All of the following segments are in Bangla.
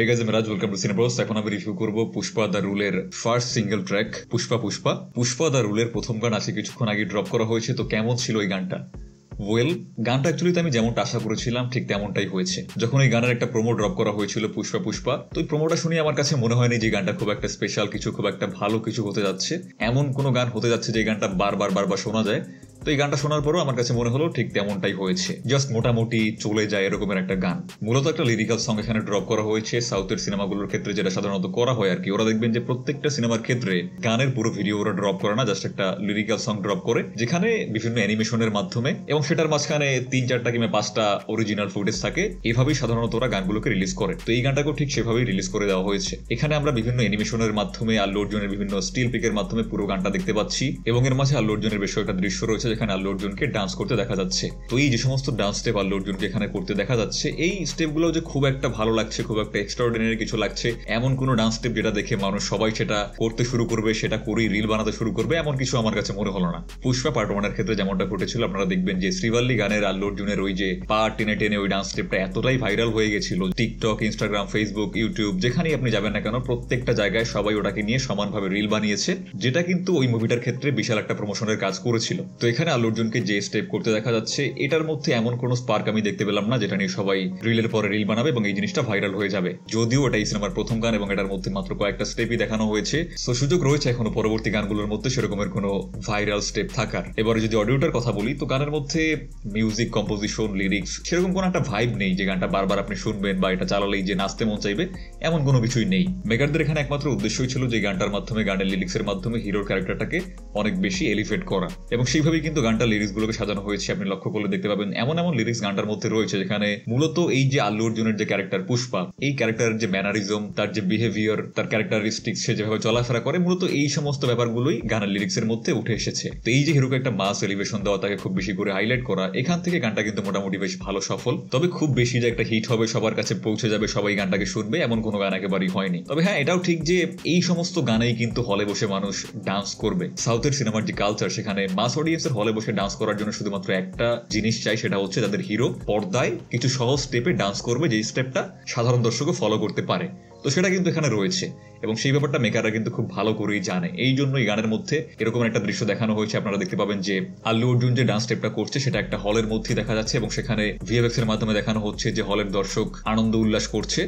এই গাইজ আমি রাজ ওয়েলকাম টু সিনেপ্রোস এখন আমি রিভিউ করব পুষ্পা দ্য রুলের first single track Pushpa Pushpa Pushpa the রুলের প্রথম গান আছে কিছুক্ষণ আগে ড্রপ করা হয়েছে তো কেমন ছিল এই গানটা ওয়েল গানটা অ্যাকচুয়ালি আমি যেমনটা আশা করেছিলাম ঠিক তেমনটাই হয়েছে যখন এই গানের একটা প্রোমো ড্রপ করা হয়েছিল পুষ্পা পুষ্পা তো এই প্রোমোটা শুনে আমার কাছে মনে হয়নি যে গানটা খুব একটা স্পেশাল কিছু খুব একটা ভালো কিছু হতে যাচ্ছে এমন কোনো গান হতে যাচ্ছে যে গানটা বারবার বারবার শোনা যায় তো এই গানটা শোনার পরও আমার কাছে মনে হলো ঠিক তেমনটাই হয়েছে জাস্ট মোটামুটি চলে যায় এরকমের একটা গান মূলত একটা লিরিক্যাল সঙ্গ এখানে ড্রপ করা হয়েছে সাউথের সিনেমাগুলোর ক্ষেত্রে যেটা সাধারণত করা হয় আর কি ওরা দেখবেন যে প্রত্যেকটা সিনেমার ক্ষেত্রে গানের পুরো ভিডিও ওরা ড্রপ করে না জাস্ট একটা লিরিক্যাল সং ড্রপ করে যেখানে বিভিন্ন অ্যানিমেশনের মাধ্যমে এবং সেটার মাঝখানে তিন চারটা কিংবা পাঁচটা অরিজিনাল ফুটেজ থাকে এভাবেই সাধারণত ওরা গানগুলোকে রিলিজ করে তো এই গানটাকেও ঠিক সেভাবেই রিলিজ করে দেওয়া হয়েছে এখানে আমরা বিভিন্ন অ্যানিমেশনের মাধ্যমে আল্লু অর্জুনের বিভিন্ন স্টিল পিকের মাধ্যমে পুরো গানটা দেখতে পাচ্ছি এবং এর মাঝে আল্লু অর্জুনের বেশ একটা দৃশ্য রয়েছে যেখানে আল্লু অর্জুনকে ডান্স করতে দেখা যাচ্ছে তো এই যে সমস্ত ডান্স স্টেপ আল্লু অর্জুনকে এখানে করতে দেখা যাচ্ছে এই স্টেপগুলো যে খুব একটা ভালো লাগছে খুব একটা এক্সট্রাঅর্ডিনারি কিছু লাগছে এমন কোনো ডান্স স্টেপ যেটা দেখে মানুষ সবাই সেটা করতে শুরু করবে সেটা করেই রিল বানাতে শুরু করবে এমন কিছু আমার কাছে মনে হলো না পুষ্পা পার্ট ওয়ানের ক্ষেত্রে যেমনটা ঘটেছিল আপনারা দেখবেন যে শ্রীভাল্লি গানের আল্লু অর্জুনের ওই যে পা টেনে টেনে ওই ডান্স স্টেপটা এতটাই ভাইরাল হয়ে গেছিল টিকটক ইনস্টাগ্রাম ফেসবুক ইউটিউব যেখানেই আপনি যাবেন না কেন প্রত্যেকটা জায়গায় সবাই ওটাকে নিয়ে সমানভাবে রিল বানিয়েছে যেটা কিন্তু ওই মুভিটার ক্ষেত্রে বিশাল একটা প্রমোশনের কাজ করেছিল তো এখানে যেখানে আল্লু অর্জুনকে যে স্টেপ করতে দেখা যাচ্ছে এটার মধ্যে এমন কোন স্পার্ক আমি দেখতে পেলাম না যেটা নিয়ে সবাই রিলের পরে রিল বানাবে এবং এই জিনিসটা ভাইরাল হয়ে যাবে যদিও এটা এই সিনেমার প্রথম গান এবং এটার মধ্যে মাত্র কয়েকটা স্টেপই দেখানো হয়েছে সো সুযোগ রয়েছে এখনো পরবর্তী গানগুলোর মধ্যে সেরকমের কোনো ভাইরাল স্টেপ থাকার এবারে যদি অডিওটার কথা বলি তো গানের মধ্যে মিউজিক কম্পোজিশন লিরিক্স সেরকম কোনো একটা ভাইব নেই যে গানটা বারবার আপনি শুনবেন বা এটা চালালেই যে নাচতে মন চাইবে এমন কোনো কিছুই নেই মেকারদের এখানে একমাত্র উদ্দেশ্যই ছিল যে গানটার মাধ্যমে গানের লিরিক্সের মাধ্যমে হিরোর ক্যারেক্টারটাকে অনেক বেশি এলিভেট করা এবং সেইভাবেই কিন্তু গানটা গুলোকে সাজানো হয়েছে আপনি লক্ষ্য করলে দেখতে পাবেন এমন এমন লিরিক্স গানটার মধ্যে রয়েছে যেখানে মূলত এই যে আল্লু অর্জুনের যে ক্যারেক্টার পুষ্পা এই ক্যারেক্টারের যে ম্যানারিজম তার যে বিহেভিয়ার তার ক্যারেক্টারিস্টিক সে যেভাবে চলাফেরা করে মূলত এই সমস্ত ব্যাপারগুলোই গানের লিরিক্স এর মধ্যে উঠে এসেছে তো এই যে হিরোকে একটা মাস এলিভেশন দেওয়া তাকে খুব বেশি করে হাইলাইট করা এখান থেকে গানটা কিন্তু মোটামুটি বেশ ভালো সফল তবে খুব বেশি যে একটা হিট হবে সবার কাছে পৌঁছে যাবে সবাই গানটাকে শুনবে এমন কোনো গান একেবারেই হয়নি তবে হ্যাঁ এটাও ঠিক যে এই সমস্ত গানেই কিন্তু হলে বসে মানুষ ডান্স করবে সাউথের সিনেমার যে কালচার সেখানে মাস অডিয়েন্সের হলে বসে ডান্স করার জন্য শুধুমাত্র একটা জিনিস চাই সেটা হচ্ছে তাদের হিরো পর্দায় কিছু সহজ স্টেপে ডান্স করবে যে স্টেপটা সাধারণ দর্শকও ফলো করতে পারে তো সেটা কিন্তু এখানে রয়েছে এবং সেই ব্যাপারটা মেকাররা কিন্তু খুব ভালো করেই জানে এই জন্য এই গানের মধ্যে এরকম একটা দৃশ্য দেখানো হয়েছে আপনারা দেখতে পাবেন যে আল্লু অর্জুন যে ডান্স স্টেপটা করছে সেটা একটা হলের মধ্যে দেখা যাচ্ছে এবং সেখানে ভিএফএক্স এর মাধ্যমে দেখানো হচ্ছে যে হলের দর্শক আনন্দ উল্লাস করছে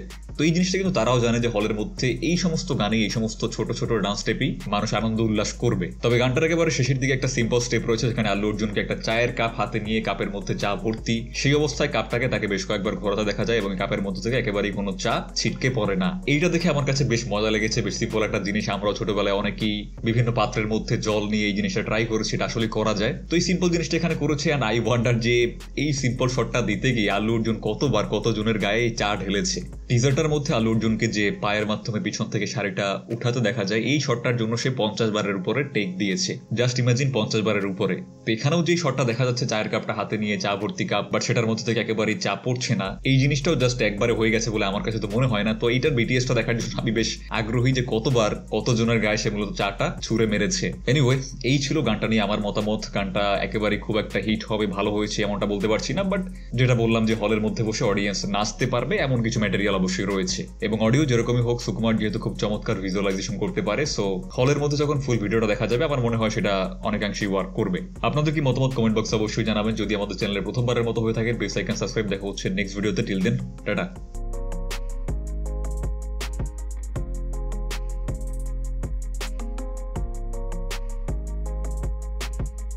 তো এই জিনিসটা কিন্তু তারাও জানে যে হলের মধ্যে এই সমস্ত গানে এই সমস্ত ছোট ছোট ডান্স স্টেপই মানুষ আনন্দ উল্লাস করবে তবে গানটার একেবারে শেষের দিকে একটা সিম্পল স্টেপ রয়েছে যেখানে আল্লু অর্জুনকে একটা চায়ের কাপ হাতে নিয়ে কাপের মধ্যে চা ভর্তি সেই অবস্থায় কাপটাকে তাকে বেশ কয়েকবার ঘোরাতে দেখা যায় এবং কাপের মধ্যে থেকে একেবারেই কোনো চা ছিটকে পড়ে না এইটা দেখে আমার কাছে বেশ মজা লেগেছে বেশ সিম্পল একটা জিনিস আমরাও ছোটবেলায় অনেকেই বিভিন্ন পাত্রের মধ্যে জল নিয়ে এই জিনিসটা ট্রাই করেছি এটা আসলে করা যায় তো এই সিম্পল জিনিসটা এখানে করেছে অ্যান্ড আই ওয়ান্ডার যে এই সিম্পল শটটা দিতে গিয়ে আল্লু অর্জুন কতবার কতজনের গায়ে চা ঢেলেছে টিজারটার মধ্যে আলু অর্জুনকে যে পায়ের মাধ্যমে পিছন থেকে শাড়িটা উঠাতে দেখা যায় এই শটটার জন্য সে পঞ্চাশ বারের উপরে টেক দিয়েছে জাস্ট ইমাজিন পঞ্চাশ বারের উপরে তো এখানেও যে শটটা দেখা যাচ্ছে চায়ের কাপটা হাতে নিয়ে চা ভর্তি কাপ বাট সেটার মধ্যে থেকে একেবারেই চা পড়ছে না এই জিনিসটাও জাস্ট একবারে হয়ে গেছে বলে আমার কাছে তো মনে হয় না তো এইটার বিটিএসটা দেখার জন্য আমি বেশ আগ্রহী যে কতবার কতজনের গায়ে সে মূলত চাটা ছুঁড়ে মেরেছে এনিওয়ে এই ছিল গানটা নিয়ে আমার মতামত গানটা একেবারে খুব একটা হিট হবে ভালো হয়েছে এমনটা বলতে পারছি না বাট যেটা বললাম যে হলের মধ্যে বসে অডিয়েন্স নাচতে পারবে এমন কিছু ম্যাটেরিয়াল অবশ্যই রয়েছে এবং অডিও যেরকমই হোক সুকুমার যেহেতু খুব চমৎকার ভিজুয়ালাইজেশন করতে পারে সো হলের মধ্যে যখন ফুল ভিডিওটা দেখা যাবে আমার মনে হয় সেটা অনেকাংশেই ওয়ার্ক করবে আপনাদের কি মতামত কমেন্ট বক্সে অবশ্যই জানাবেন যদি আমাদের চ্যানেলের প্রথমবারের মতো হয়ে থাকে বেসাইকেন আইকন সাবস্ক্রাইব দেখা হচ্ছে নেক্সট ভিডিওতে টিল দেন টাটা